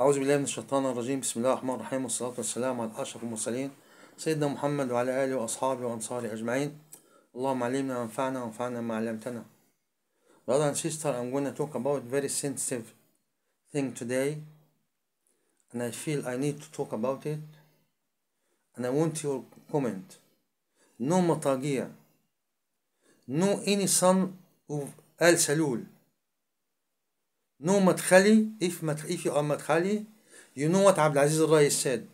أعوذ بالله من الشيطان الرجيم بسم الله الرحمن الرحيم والصلاة والسلام على أشرف المرسلين سيدنا محمد وعلى آله وأصحابه وأنصاره أجمعين اللهم علمنا وانفعنا وانفعنا ما علمتنا Brother and sister, I'm going to talk about very sensitive thing today and I feel I need to talk about it and I want your comment No matagia No any son of Al Salul know what Khali, if, if you are نو you know what Abdulaziz سيد said.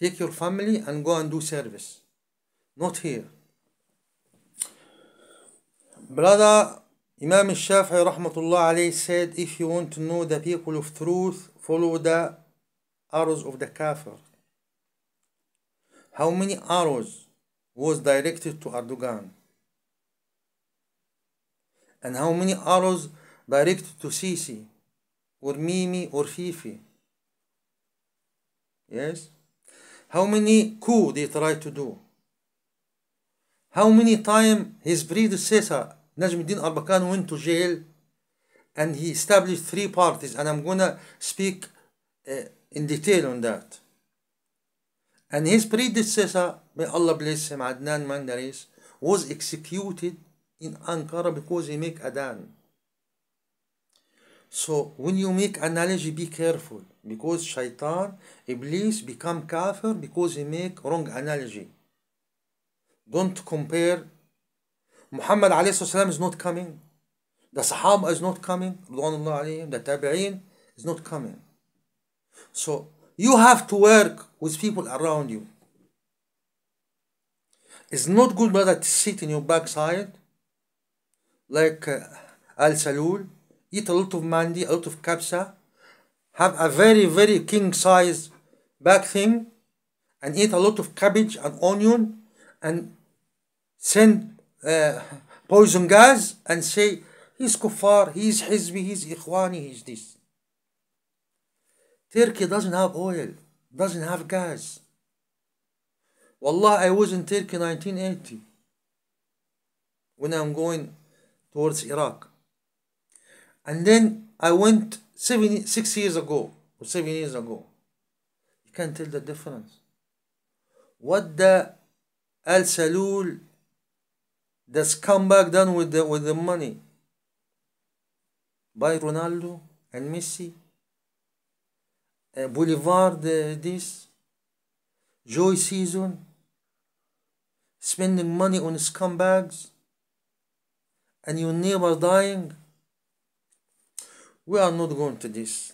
Take your family and go and do service. Not here. Brother Imam Shafi'i الله عليه said, if you want to know the people of truth, follow the arrows of the kafir. How many arrows was directed to Erdogan? And how many arrows directed to Sisi? or Mimi or Fifi. Yes? How many coup they tried to do? How many time his predecessor Najmuddin Arbakan went to jail and he established three parties and I'm gonna speak uh, in detail on that. And his predecessor, may Allah bless him, Adnan Mandaris, was executed in Ankara because he make Adan. So when you make analogy, be careful because shaitan, Iblis become kafir because he make wrong analogy. Don't compare. Muhammad alayhi is not coming. The Sahaba is not coming. The Tabi'in is not coming. So you have to work with people around you. It's not good, brother, to sit in your backside like uh, Al Salul eat a lot of mandi, a lot of kapsa, have a very, very king size back thing, and eat a lot of cabbage and onion, and send uh, poison gas and say, he's kuffar, he's hizbi, he's ikhwani, he's this. Turkey doesn't have oil, doesn't have gas. Wallah, I was in Turkey 1980 when I'm going towards Iraq. And then I went seven, six years ago or seven years ago. You can tell the difference. What the Al Salul, the scumbag done with the, with the money by Ronaldo and Messi, uh, Boulevard, uh, this, joy season, spending money on scumbags, and your neighbor dying we are not going to this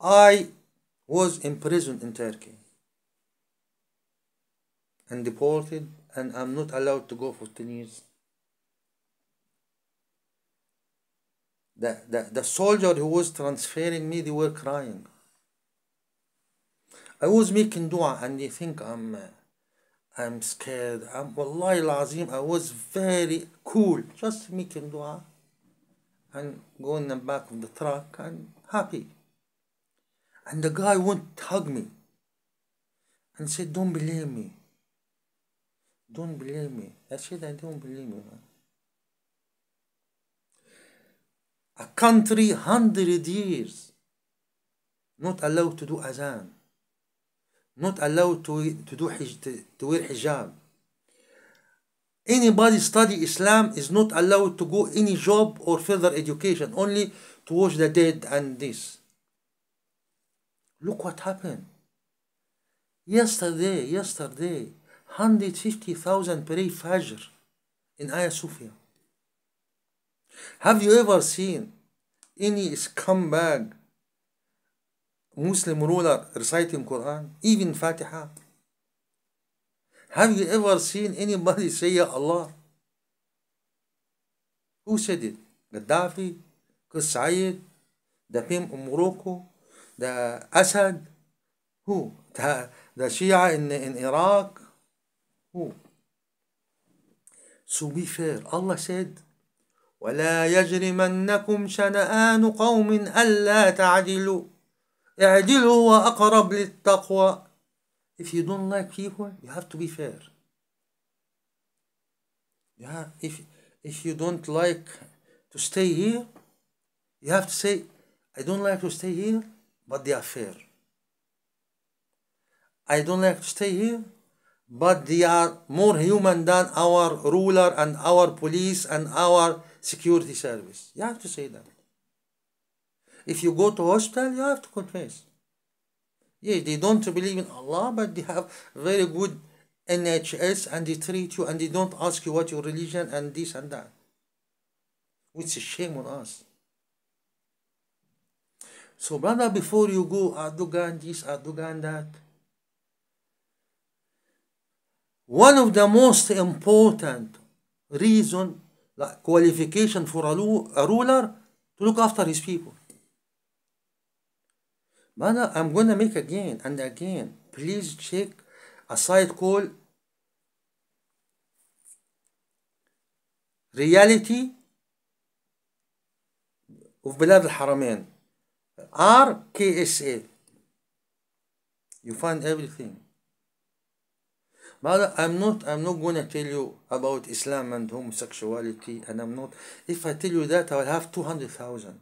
I was imprisoned in Turkey and deported and I'm not allowed to go for 10 years the, the, the soldier who was transferring me they were crying I was making dua and they think I'm uh, I'm scared I'm wallahi lazim I was very cool just making dua and going in back of the truck and happy. And the guy went to hug me and said, Don't believe me. Don't believe me. I said, I don't believe you. Man. A country hundred years not allowed to do azan, not allowed to, to do to, to wear hijab. Anybody study Islam is not allowed to go any job or further education, only to watch the dead and this. Look what happened. Yesterday, yesterday, 150,000 pray Fajr in Ayah Sophia. Have you ever seen any scumbag Muslim ruler reciting Quran, even Fatiha? Have you ever seen anybody say Ya Allah? Who said it? Gaddafi? Qasayid? The Pim of Morocco? The Assad? Who? The, the Shia in, in Iraq? Who? So be fair. Allah said, ولا يجرمنكم شنآن قوم ألا تعدلوا اعدلوا وأقرب للتقوى If you don't like people, you have to be fair. Yeah, if if you don't like to stay here, you have to say, I don't like to stay here, but they are fair. I don't like to stay here, but they are more human than our ruler and our police and our security service. You have to say that. If you go to hospital, you have to confess. Yes, they don't believe in Allah, but they have very good NHS and they treat you and they don't ask you what your religion and this and that. Which is shame on us. So, brother, before you go Erdogan this, Erdogan that, one of the most important reason, like qualification for a ruler, to look after his people. But I'm gonna make again and again. Please check a site called reality of بلاد Haramain RKSA you find everything but I'm not I'm not gonna tell you about Islam and homosexuality and I'm not if I tell you that I'll have 200,000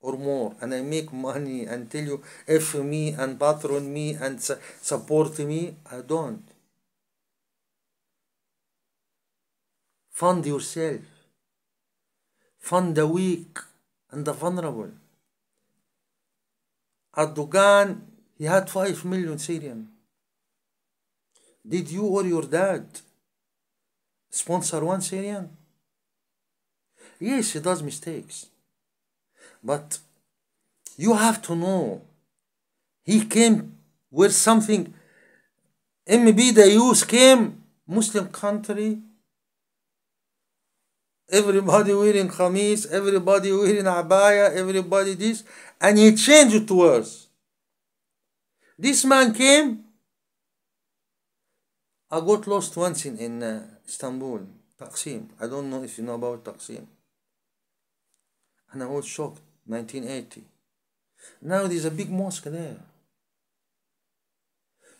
or more and I make money and tell you F me and patron me and support me, I don't. Fund yourself. Fund the weak and the vulnerable. Erdogan, he had 5 million Syrian. Did you or your dad sponsor one Syrian? Yes, he does mistakes. But you have to know he came with something. Maybe the youth came, Muslim country. Everybody wearing khamis, everybody wearing abaya, everybody this. And he changed towards. words. This man came. I got lost once in, in uh, Istanbul, Taqsim. I don't know if you know about Taqsim. And I was shocked. 1980. Now there's a big mosque there.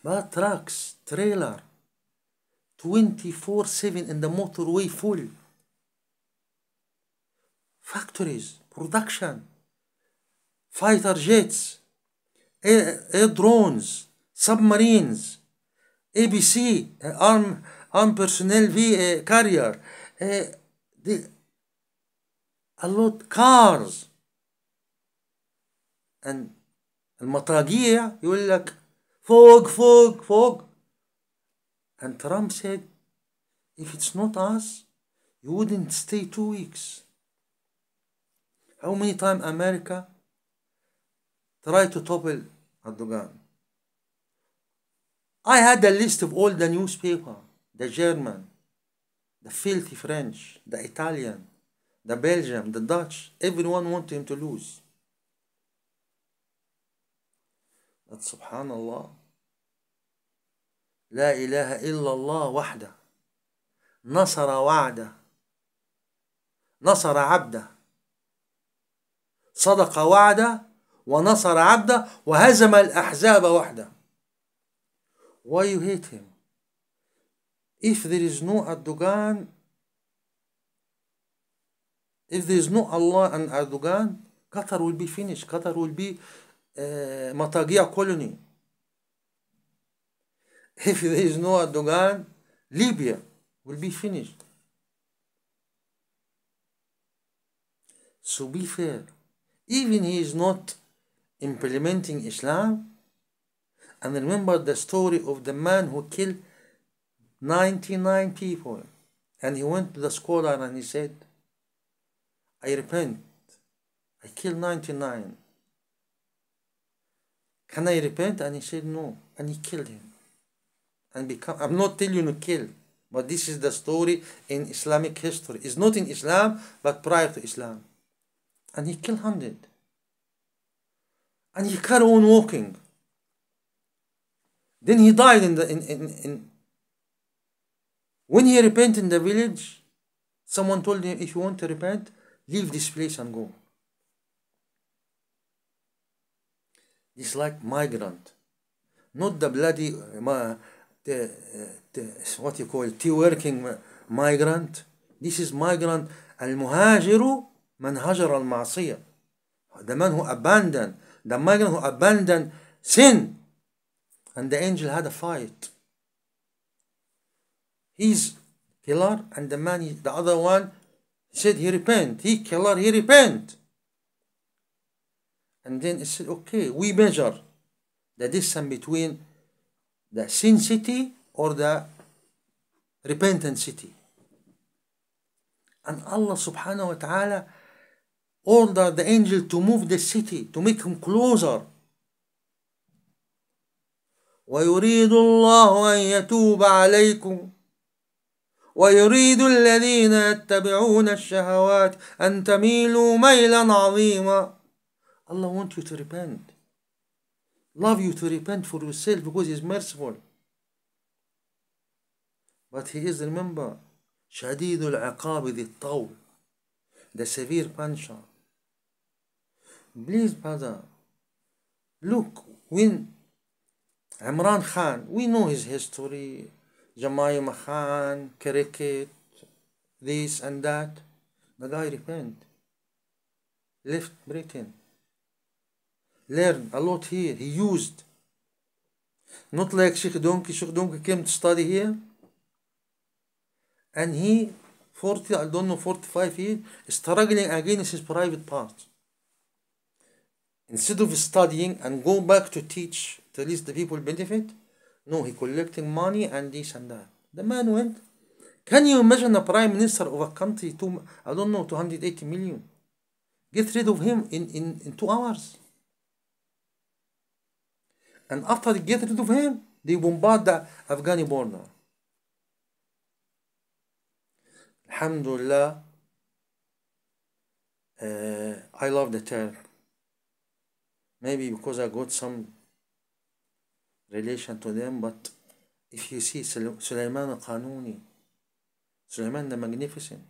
But trucks, trailer, 24-7 in the motorway full. Factories, production, fighter jets, air, air drones, submarines, ABC, uh, arm, armed personnel v, uh, carrier, uh, the, a lot cars. المطرقية يقول لك فوق فوق فوق and Trump said if it's not us you wouldn't stay two weeks how many times America tried to topple Erdogan I had a list of all the newspaper the German the filthy French the Italian the Belgian the Dutch everyone wanted him to lose فقط سبحان الله لا إله إلا الله وحده نصر وعده نصر عبده صدق وعده ونصر عبده وهزم الأحزاب وحده Why you hate him? If there is no Erdogan, if there is no Allah and Erdogan, Qatar will be finished. Qatar will be Eh, Matagia colony. If there is no Erdogan, Libya will be finished. So be fair. Even he is not implementing Islam. And remember the story of the man who killed 99 people. And he went to the scholar and he said, I repent. I killed 99. Can I repent? And he said, No. And he killed him. And become, I'm not telling you to kill, but this is the story in Islamic history. It's not in Islam, but prior to Islam. And he killed hundred. And he carried on walking. Then he died in the in, in, in when he repented in the village, someone told him, if you want to repent, leave this place and go. It's like migrant. Not the bloody, uh, the, the, what you call, tea working migrant. This is migrant. Al-muhajiru, المهاجر من al المعصية. The man who abandoned, the migrant who abandoned sin. And the angel had a fight. He's killer and the man, the other one, said he repent. He killer, he repent. and then it okay we measure the distance between the sin city or the repentant city and Allah subhanahu wa ta'ala ordered the angel to move the city to make him closer ويريد الله أن يتوب عليكم ويريد الذين يتبعون الشهوات أن تميلوا ميلا عظيما Allah wants you to repent. Love you to repent for yourself because He is merciful. But He is, remember, شديد العقاب ذي الطول. The severe puncher. Please, brother, look, when Imran Khan, we know his history, Jamayim Khan, cricket, this and that. The guy repent, left Britain. Learn a lot here. He used. Not like Sheikh Donki. Sheikh Donki came to study here. And he, 40, I don't know, 45 years, struggling against his private part. Instead of studying and go back to teach, to at least the people benefit, no, he collecting money and this and that. The man went. Can you imagine a prime minister of a country, two, I don't know, 280 million? Get rid of him in, in, in two hours. And after they get rid of him, they bombard the Afghani border. الحمد لله uh, I love the term. Maybe because I got some relation to them, but if you see سليمان القانوني سليمان the magnificent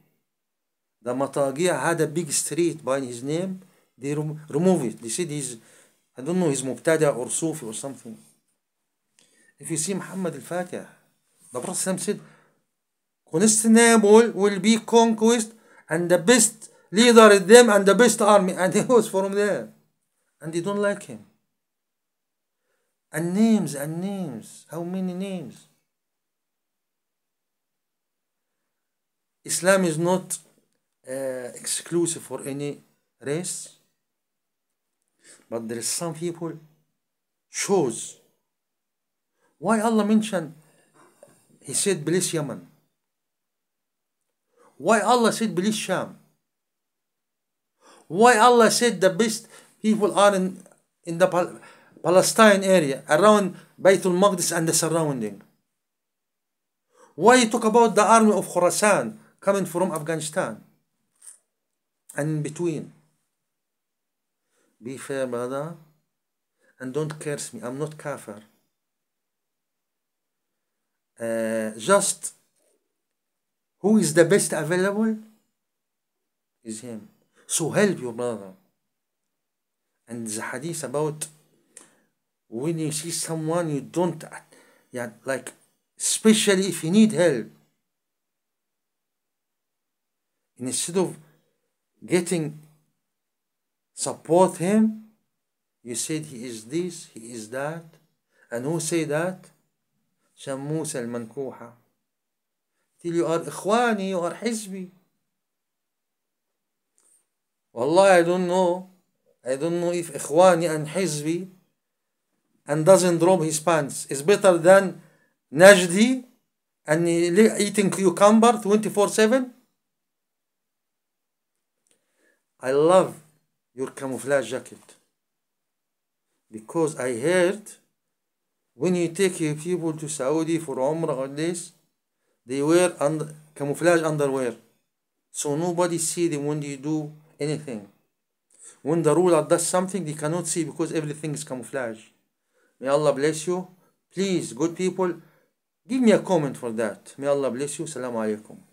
the Matagia had a big street by his name they remove it they said he's أظنه is مبتدأ or Sufi or something. If you see Muhammad al-Fatih, the Prophet said, Constantinople will be conquered and the best leader is them and the best army and he was from there. And they don't like him. And names and names. How many names? Islam is not uh, exclusive for any race. But there is some people chose. Why Allah mentioned, He said, bless Yemen. Why Allah said, bless Sham? Why Allah said the best people are in, in the Pal Palestine area, around Baytul Maqdis and the surrounding? Why he talk about the army of Khorasan coming from Afghanistan and in between? Be fair, brother. And don't curse me. I'm not kafir. Uh, just who is the best available is him. So help your brother. And the hadith about when you see someone you don't yeah like especially if you need help instead of getting support him you said he is this he is that and who say that شموس المنكوحة till you are إخواني you are حزبي والله I don't know I don't know if إخواني and حزبي and doesn't drop his pants is better than Najdi and eating cucumber 24-7 I love your camouflage jacket. Because I heard when you take your people to Saudi for Umrah or this, they wear under, camouflage underwear. So nobody see them when you do anything. When the ruler does something, they cannot see because everything is camouflage. May Allah bless you. Please, good people, give me a comment for that. May Allah bless you. Salaam alaikum.